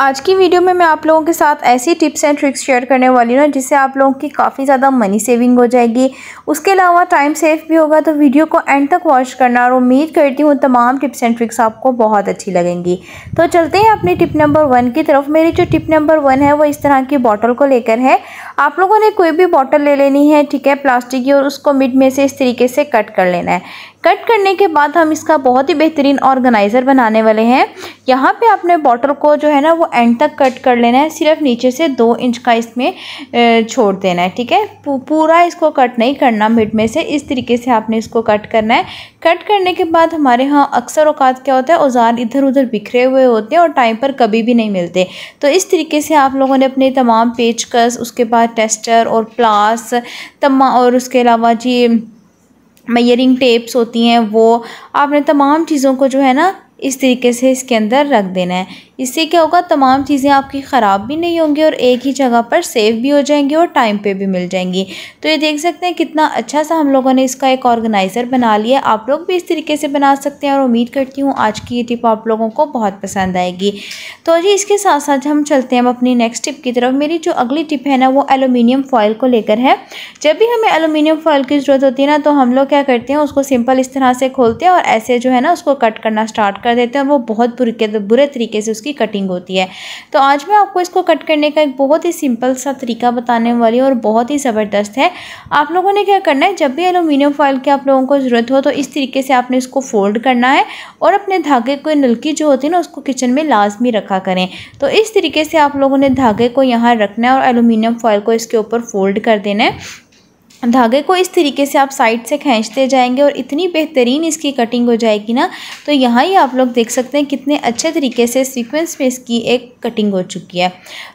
आज की वीडियो में मैं आप लोगों के साथ ऐसी टिप्स एंड ट्रिक्स शेयर करने वाली हूँ जिससे आप लोगों की काफ़ी ज़्यादा मनी सेविंग हो जाएगी उसके अलावा टाइम सेव भी होगा तो वीडियो को एंड तक वॉच करना और उम्मीद करती हूँ तमाम टिप्स एंड ट्रिक्स आपको बहुत अच्छी लगेंगी तो चलते हैं अपनी टिप नंबर वन की तरफ मेरी जो टिप नंबर वन है वो इस तरह की बॉटल को लेकर है आप लोगों ने कोई भी बॉटल ले लेनी है ठीक है प्लास्टिक की और उसको मिड में से इस तरीके से कट कर लेना है कट करने के बाद हम इसका बहुत ही बेहतरीन ऑर्गेनाइज़र बनाने वाले हैं यहाँ पे आपने बॉटल को जो है ना वो एंड तक कट कर लेना है सिर्फ नीचे से दो इंच का इसमें छोड़ देना है ठीक है पूरा इसको कट नहीं करना मिड में से इस तरीके से आपने इसको कट करना है कट करने के बाद हमारे यहाँ अक्सर औकात क्या होता है औजार इधर उधर बिखरे हुए होते हैं और टाइम पर कभी भी नहीं मिलते तो इस तरीके से आप लोगों ने अपने तमाम पेचकस उसके बाद टेस्टर और प्लास तमाम और उसके अलावा जी मैयरिंग टेप्स होती हैं वो आपने तमाम चीज़ों को जो है ना इस तरीके से इसके अंदर रख देना है इससे क्या होगा तमाम चीज़ें आपकी ख़राब भी नहीं होंगी और एक ही जगह पर सेव भी हो जाएंगी और टाइम पे भी मिल जाएंगी तो ये देख सकते हैं कितना अच्छा सा हम लोगों ने इसका एक ऑर्गेनाइज़र बना लिया आप लोग भी इस तरीके से बना सकते हैं और उम्मीद करती हूँ आज की ये टिप आप लोगों को बहुत पसंद आएगी तो जी इसके साथ साथ हम चलते हैं अब अपनी नेक्स्ट टिप की तरफ मेरी जो अगली टिप है ना वो एलुमिनियम फॉयल को लेकर है जब भी हमें एलुमिनियम फॉयल की ज़रूरत होती है ना तो हम लोग क्या करते हैं उसको सिंपल इस तरह से खोलते हैं और ऐसे जो है ना उसको कट करना स्टार्ट कर देते हैं और वो बहुत बुरे बुरे तरीके से उसकी इसकी कटिंग होती है तो आज मैं आपको इसको कट करने का एक बहुत ही सिंपल सा तरीका बताने वाली हूँ और बहुत ही ज़बरदस्त है आप लोगों ने क्या करना है जब भी एलुमिनियम फॉइल की आप लोगों को ज़रूरत हो तो इस तरीके से आपने इसको फोल्ड करना है और अपने धागे को नलकी जो होती है ना उसको किचन में लाजमी रखा करें तो इस तरीके से आप लोगों ने धागे को यहाँ रखना है और एलुमिनियम फॉइल को इसके ऊपर फोल्ड कर देना है धागे को इस तरीके से आप साइड से खींचते जाएंगे और इतनी बेहतरीन इसकी कटिंग हो जाएगी ना तो यहाँ ही आप लोग देख सकते हैं कितने अच्छे तरीके से सीक्वेंस में इसकी एक कटिंग हो चुकी है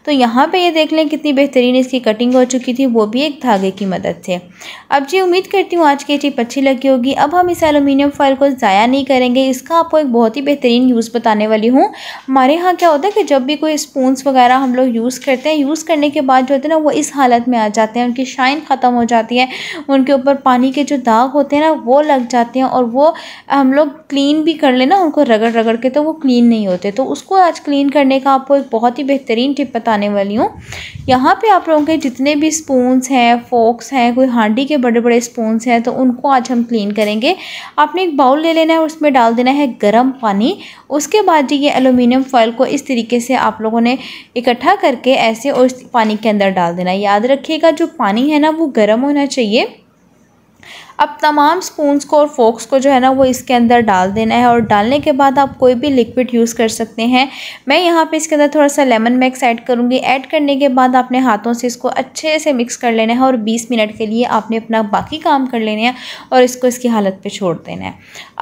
तो यहाँ पे ये देख लें कितनी बेहतरीन इसकी कटिंग हो चुकी थी वो भी एक धागे की मदद से अब जी उम्मीद करती हूँ आज की टिप अच्छी लगी होगी अब हम इस एलुमिनियम फ़ॉल को ज़ाया नहीं करेंगे इसका आपको एक बहुत ही बेहतरीन यूज़ बताने वाली हूँ हमारे यहाँ क्या होता है कि जब भी कोई स्पूनस वगैरह हम लोग यूज़ करते हैं यूज़ करने के बाद जो होते हैं ना वो इस हालत में आ जाते हैं उनकी शाइन ख़त्म हो जाती है जाती है उनके ऊपर पानी के जो दाग होते हैं ना वो लग जाते हैं और वो हम लोग क्लीन भी कर लेना उनको रगड़ रगड़ के तो वो क्लीन नहीं होते तो उसको आज क्लीन करने का आपको एक बहुत ही बेहतरीन टिप बताने वाली हूँ यहाँ पे आप लोगों के जितने भी स्पूंस हैं फोक्स हैं कोई हांडी के बड़े बड़े स्पूंस हैं तो उनको आज हम क्लीन करेंगे आपने एक बाउल ले लेना है उसमें डाल देना है गर्म पानी उसके बाद जी ये एलुमिनियम फॉइल को इस तरीके से आप लोगों ने इकट्ठा करके ऐसे और पानी के अंदर डाल देना याद रखिएगा जो पानी है ना वो गर्म होना चाहिए अब तमाम स्पून्स को और फोक्स को जो है ना वो इसके अंदर डाल देना है और डालने के बाद आप कोई भी लिक्विड यूज़ कर सकते हैं मैं यहाँ पे इसके अंदर थोड़ा सा लेमन मैक्स ऐड करूँगी ऐड करने के बाद आपने हाथों से इसको अच्छे से मिक्स कर लेना है और बीस मिनट के लिए आपने अपना बाकी काम कर लेना है और इसको इसकी हालत पर छोड़ देना है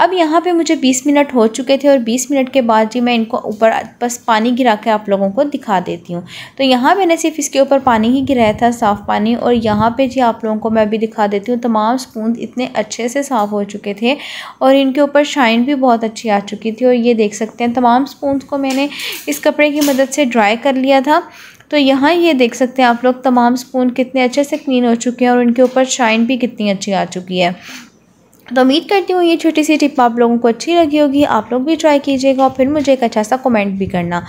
अब यहाँ पर मुझे बीस मिनट हो चुके थे और बीस मिनट के बाद जी मैं इनको ऊपर बस पानी गिरा के आप लोगों को दिखा देती हूँ तो यहाँ मैंने सिर्फ इसके ऊपर पानी ही गिराया था साफ़ पानी और यहाँ पर जी आप लोगों को मैं अभी दिखा देती हूँ तमाम स्पून इतने अच्छे से साफ़ हो चुके थे और इनके ऊपर शाइन भी बहुत अच्छी आ चुकी थी और ये देख सकते हैं तमाम स्पून को मैंने इस कपड़े की मदद से ड्राई कर लिया था तो यहाँ ये देख सकते हैं आप लोग तमाम स्पून कितने अच्छे से क्लीन हो चुके हैं और उनके ऊपर शाइन भी कितनी अच्छी आ चुकी है तो उम्मीद करती हूँ ये छोटी सी टिप आप लोगों को अच्छी लगी होगी आप लोग भी ट्राई कीजिएगा और फिर मुझे एक अच्छा सा कमेंट भी करना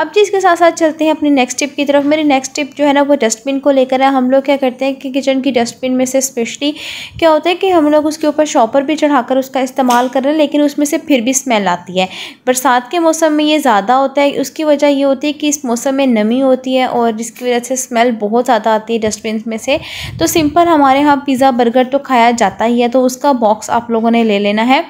अब जी इसके साथ साथ चलते हैं अपनी नेक्स्ट टिप की तरफ मेरी नेक्स्ट टिप जो है ना वो डस्टबिन को लेकर है हम लोग क्या करते हैं कि किचन की डस्टबिन में से स्पेशली क्या होता है कि हम लोग उसके ऊपर शॉपर भी चढ़ाकर उसका इस्तेमाल कर रहे हैं लेकिन उसमें से फिर भी स्मेल आती है बरसात के मौसम में ये ज़्यादा होता है उसकी वजह ये होती है कि इस मौसम में नमी होती है और जिसकी वजह से स्मेल बहुत ज़्यादा आती है डस्टबिन में से तो सिंपल हमारे यहाँ पिज़्ज़ा बर्गर तो खाया जाता ही है तो उसका बॉक्स बॉक्स आप लोगों ने ले लेना है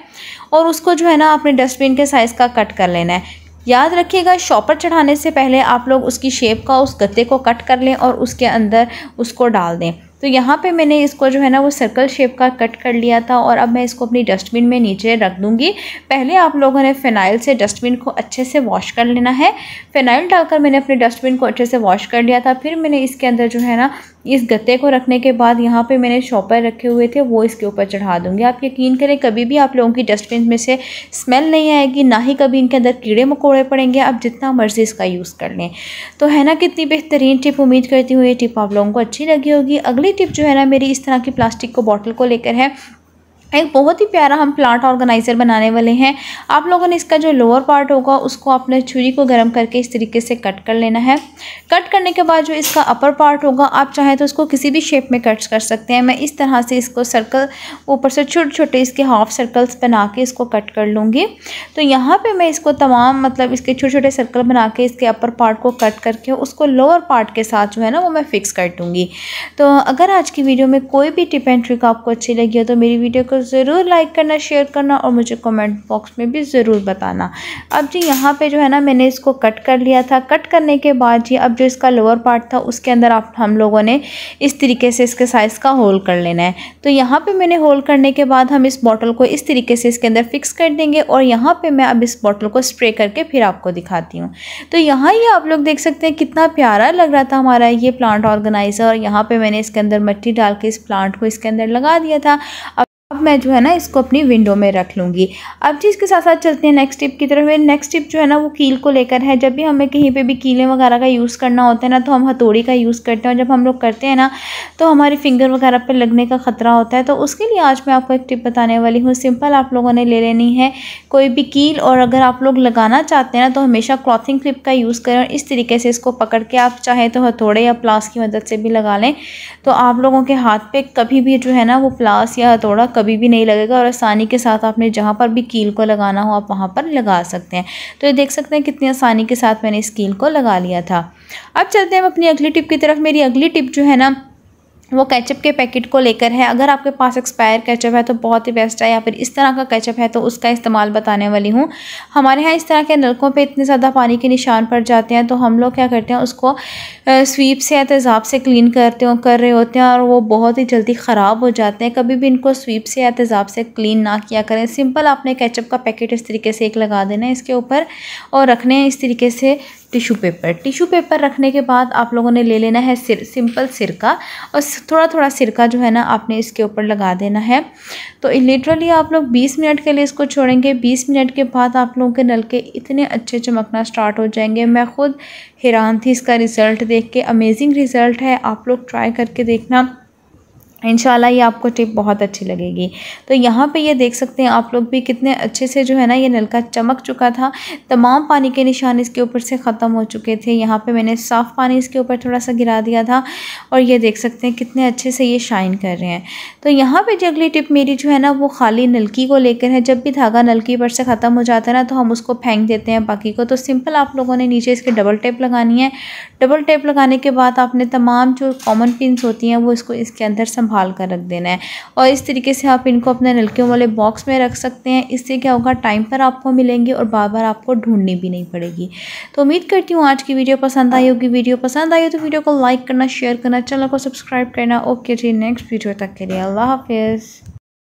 और उसको जो है ना अपने डस्टबिन के साइज़ का कट कर लेना है याद रखिएगा शॉपर चढ़ाने से पहले आप लोग उसकी शेप का उस गत्ते को कट कर लें और उसके अंदर उसको डाल दें तो यहाँ पे मैंने इसको जो है ना वो सर्कल शेप का कट कर लिया था और अब मैं इसको अपनी डस्टबिन में नीचे रख दूँगी पहले आप लोगों ने फ़िनाइल से डस्टबिन को अच्छे से वॉश कर लेना है फ़िनाइल डालकर मैंने अपने डस्टबिन को अच्छे से वॉश कर लिया था फिर मैंने इसके अंदर जो है ना इस गत्ते को रखने के बाद यहाँ पे मैंने शॉपर रखे हुए थे वो इसके ऊपर चढ़ा दूँगी आप यकीन करें कभी भी आप लोगों की डस्टबिन में से स्मेल नहीं आएगी ना ही कभी इनके अंदर कीड़े मकोड़े पड़ेंगे आप जितना मर्ज़ी इसका यूज़ कर लें तो है ना कितनी बेहतरीन टिप उम्मीद करती हूँ ये टिप आप लोगों को अच्छी लगी होगी अगली पहली टिप जो है ना मेरी इस तरह की प्लास्टिक को बॉटल को लेकर है एक बहुत ही प्यारा हम प्लांट ऑर्गेनाइज़र बनाने वाले हैं आप लोगों ने इसका जो लोअर पार्ट होगा उसको आपने छुरी को गर्म करके इस तरीके से कट कर लेना है कट करने के बाद जो इसका अपर पार्ट होगा आप चाहें तो इसको किसी भी शेप में कट कर सकते हैं मैं इस तरह से इसको सर्कल ऊपर से छोटे छोटे इसके हाफ सर्कल्स बना के इसको कट कर लूँगी तो यहाँ पर मैं इसको तमाम मतलब इसके छोटे छोटे सर्कल बना के इसके अपर पार्ट को कट करके उसको लोअर पार्ट के साथ जो है ना वो मैं फ़िक्स कर दूँगी तो अगर आज की वीडियो में कोई भी टिप एंड ट्रिक आपको अच्छी लगी हो तो मेरी वीडियो को ज़रूर लाइक करना शेयर करना और मुझे कमेंट बॉक्स में भी ज़रूर बताना अब जी यहाँ पे जो है ना मैंने इसको कट कर लिया था कट करने के बाद जी अब जो इसका लोअर पार्ट था उसके अंदर आप हम लोगों ने इस तरीके से इसके साइज़ का होल कर लेना है तो यहाँ पर मैंने होल करने के बाद हम इस बॉटल को इस तरीके से इसके अंदर फ़िक्स कर देंगे और यहाँ पर मैं अब इस बॉटल को स्प्रे करके फिर आपको दिखाती हूँ तो यहाँ ये आप लोग देख सकते हैं कितना प्यारा लग रहा था हमारा ये प्लांट ऑर्गेनाइज़र और यहाँ पर मैंने इसके अंदर मट्टी डाल के इस प्लांट को इसके अंदर लगा दिया था अब अब मैं जो है ना इसको अपनी विंडो में रख लूँगी अब जी इसके साथ साथ चलते हैं नेक्स्ट टिप की तरफ मेरी नेक्स्ट टिप जो है ना वो कील को लेकर है जब भी हमें कहीं पे भी कीलें वगैरह का यूज़ करना होता है ना तो हम हथौड़ी का यूज़ करते हैं और जब हम लोग करते हैं ना तो हमारे फिंगर वगैरह पर लगने का ख़तरा होता है तो उसके लिए आज मैं आपको एक टिप बताने वाली हूँ सिंपल आप लोगों ने ले लेनी है कोई भी कील और अगर आप लोग लगाना चाहते हैं ना तो हमेशा क्लॉथिंग क्लिप का यूज़ करें और इस तरीके से इसको पकड़ के आप चाहें तो हथौड़े या प्लास की मदद से भी लगा लें तो आप लोगों के हाथ पर कभी भी जो है ना वो प्लास या हथौड़ा कभी भी नहीं लगेगा और आसानी के साथ आपने जहाँ पर भी कील को लगाना हो आप वहाँ पर लगा सकते हैं तो ये देख सकते हैं कितनी आसानी के साथ मैंने इस कील को लगा लिया था अब चलते हैं हम अपनी अगली टिप की तरफ मेरी अगली टिप जो है ना वो कैचअप के पैकेट को लेकर है अगर आपके पास एक्सपायर कैचअप है तो बहुत ही बेस्ट है या फिर इस तरह का कैचअप है तो उसका इस्तेमाल बताने वाली हूँ हमारे यहाँ इस तरह के नलकों पे इतने ज़्यादा पानी के निशान पड़ जाते हैं तो हम लोग क्या करते हैं उसको स्वीप से या तेज़ाब से क्लीन करते हो कर रहे होते हैं और वो बहुत ही जल्दी ख़राब हो जाते हैं कभी भी इनको स्वीप से या तेज़ाब से क्लीन ना किया करें सिंपल आपने कैचअप का पैकेट इस तरीके से एक लगा देना है इसके ऊपर और रखने हैं इस तरीके से टिशू पेपर टिशू पेपर रखने के बाद आप लोगों ने ले लेना है सिर सिंपल सिरका और थोड़ा थोड़ा सिरका जो है ना आपने इसके ऊपर लगा देना है तो लिटरली आप लोग 20 मिनट के लिए इसको छोड़ेंगे 20 मिनट के बाद आप लोगों के नलके इतने अच्छे चमकना स्टार्ट हो जाएंगे मैं ख़ुद हैरान थी इसका रिज़ल्ट देख के अमेजिंग रिज़ल्ट है आप लोग ट्राई करके देखना इन ये आपको टिप बहुत अच्छी लगेगी तो यहाँ पे ये देख सकते हैं आप लोग भी कितने अच्छे से जो है ना ये नलका चमक चुका था तमाम पानी के निशान इसके ऊपर से ख़त्म हो चुके थे यहाँ पे मैंने साफ़ पानी इसके ऊपर थोड़ा सा गिरा दिया था और ये देख सकते हैं कितने अच्छे से ये शाइन कर रहे हैं तो यहाँ पर जो अगली टिप मेरी जो है ना वो खाली नलकी को लेकर है जब भी धागा नलकी पर से ख़त्म हो जाता है ना तो हम उसको फेंक देते हैं बाकी को तो सिंपल आप लोगों ने नीचे इसके डबल टेप लगानी है डबल टेप लगाने के बाद आपने तमाम जो कॉमन पिन होती हैं वो इसको इसके अंदर संभाल संभाल कर रख देना है और इस तरीके से आप इनको अपने नलकियों वाले बॉक्स में रख सकते हैं इससे क्या होगा टाइम पर आपको मिलेंगे और बार बार आपको ढूंढनी भी नहीं पड़ेगी तो उम्मीद करती हूँ आज की वीडियो पसंद आई होगी वीडियो पसंद आई हो तो वीडियो को लाइक करना शेयर करना चैनल को सब्सक्राइब करना ओके जी नेक्स्ट वीडियो तक के लिए अल्लाह हाफिज़